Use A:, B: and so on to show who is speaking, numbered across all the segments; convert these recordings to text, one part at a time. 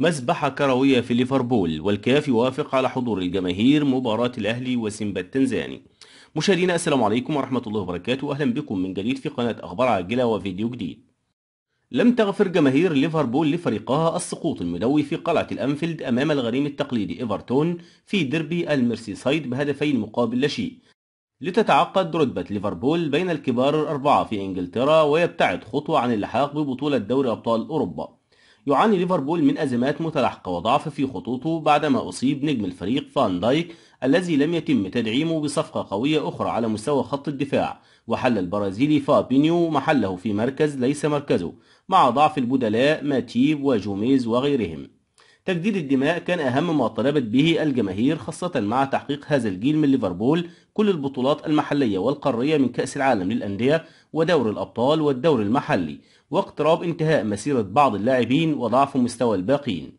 A: مسبحة كروية في ليفربول والكاف يوافق على حضور الجماهير مباراة الأهلي وسيمبا التنزاني مشاهدينا السلام عليكم ورحمة الله وبركاته وأهلا بكم من جديد في قناة أخبار عاجلة وفيديو جديد لم تغفر جماهير ليفربول لفريقها السقوط المدوي في قلعة الأنفيلد أمام الغريم التقليدي إيفرتون في ديربي سايد بهدفين مقابل لا شيء لتتعقد رتبة ليفربول بين الكبار الأربعة في إنجلترا ويبتعد خطوة عن اللحاق ببطولة دوري أبطال أوروبا يعاني ليفربول من أزمات متلاحقة وضعف في خطوطه بعدما أصيب نجم الفريق فان دايك الذي لم يتم تدعيمه بصفقة قوية أخرى على مستوى خط الدفاع وحل البرازيلي فابينيو محله في مركز ليس مركزه مع ضعف البدلاء ماتيب وجوميز وغيرهم تجديد الدماء كان أهم ما طلبت به الجماهير خاصة مع تحقيق هذا الجيل من ليفربول كل البطولات المحلية والقارية من كأس العالم للأندية ودور الأبطال والدور المحلي واقتراب انتهاء مسيرة بعض اللاعبين وضعف مستوى الباقين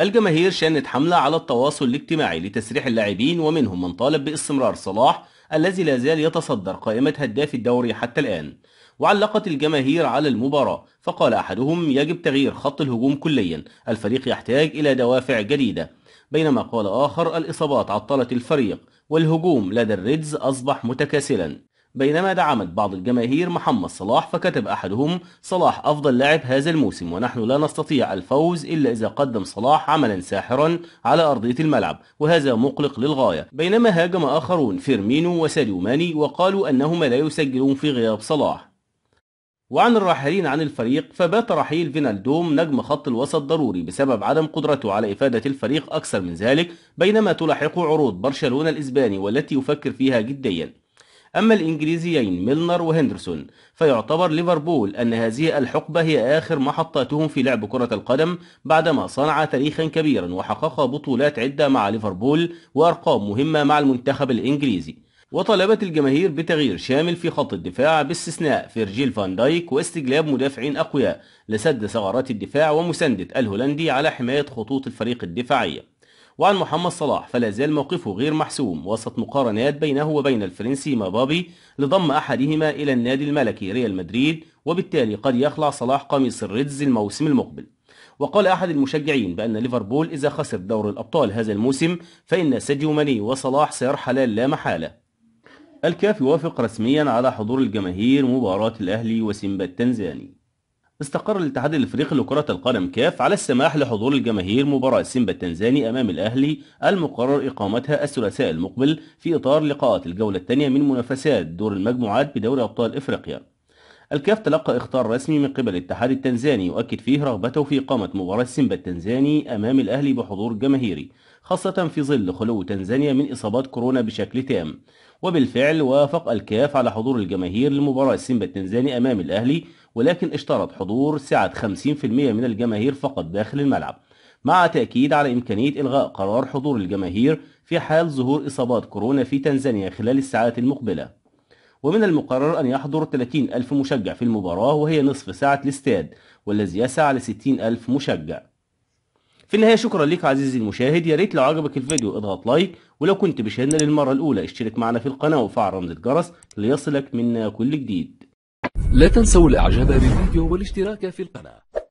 A: الجماهير شنت حملة على التواصل الاجتماعي لتسريح اللاعبين ومنهم من طالب باستمرار صلاح الذي لا زال يتصدر قائمة هداف الدوري حتى الآن وعلقت الجماهير على المباراة فقال أحدهم يجب تغيير خط الهجوم كليا الفريق يحتاج إلى دوافع جديدة بينما قال آخر الإصابات عطلت الفريق والهجوم لدى الريدز أصبح متكاسلا بينما دعمت بعض الجماهير محمد صلاح فكتب أحدهم صلاح أفضل لاعب هذا الموسم ونحن لا نستطيع الفوز إلا إذا قدم صلاح عملا ساحرا على أرضية الملعب وهذا مقلق للغاية بينما هاجم آخرون فيرمينو وساديو ماني وقالوا أنهما لا يسجلون في غياب صلاح وعن الراحلين عن الفريق فبات رحيل فينالدوم نجم خط الوسط ضروري بسبب عدم قدرته على إفادة الفريق أكثر من ذلك بينما تلاحقه عروض برشلونة الإسباني والتي يفكر فيها جديا أما الإنجليزيين ميلنر وهندرسون فيعتبر ليفربول أن هذه الحقبة هي آخر محطاتهم في لعب كرة القدم بعدما صنع تاريخا كبيرا وحقق بطولات عدة مع ليفربول وأرقام مهمة مع المنتخب الإنجليزي وطلبت الجماهير بتغيير شامل في خط الدفاع باستثناء فيرجيل فان دايك واستجلاب مدافعين أقوياء لسد ثغرات الدفاع ومساندة الهولندي على حماية خطوط الفريق الدفاعية وعن محمد صلاح فلا زال موقفه غير محسوم وسط مقارنات بينه وبين الفرنسي مبابي لضم أحدهما إلى النادي الملكي ريال مدريد وبالتالي قد يخلع صلاح قميص الريدز الموسم المقبل وقال أحد المشجعين بأن ليفربول إذا خسر دور الأبطال هذا الموسم فإن ساديو ماني وصلاح سيرحلان لا محالة الكاف يوافق رسميا على حضور الجماهير مباراة الأهلي وسيمبا التنزاني استقر الاتحاد الافريقي لكرة القدم كاف على السماح لحضور الجماهير مباراة سيمبا التنزاني امام الاهلي المقرر اقامتها الثلاثاء المقبل في اطار لقاءات الجولة الثانية من منافسات دور المجموعات بدوري ابطال افريقيا الكاف تلقى إخطار رسمي من قبل الاتحاد التنزاني يؤكد فيه رغبته في إقامة مباراة سيمبا التنزاني أمام الأهلي بحضور جماهيري خاصة في ظل خلو تنزانيا من إصابات كورونا بشكل تام وبالفعل وافق الكاف على حضور الجماهير لمباراة سيمبا التنزاني أمام الأهلي ولكن اشترط حضور سعة 50% من الجماهير فقط داخل الملعب مع تأكيد على إمكانية إلغاء قرار حضور الجماهير في حال ظهور إصابات كورونا في تنزانيا خلال الساعات المقبلة ومن المقرر أن يحضر 30 ألف مشجع في المباراة وهي نصف ساعة الاستاد والذي يسع ل 60 ألف مشجع في النهاية شكرا لك عزيزي المشاهد يا ريت لو عجبك الفيديو اضغط لايك ولو كنت بشاهدنا للمرة الأولى اشترك معنا في القناة وفعل رمز الجرس ليصلك منا كل جديد لا تنسوا الإعجاب بالفيديو والاشتراك في القناة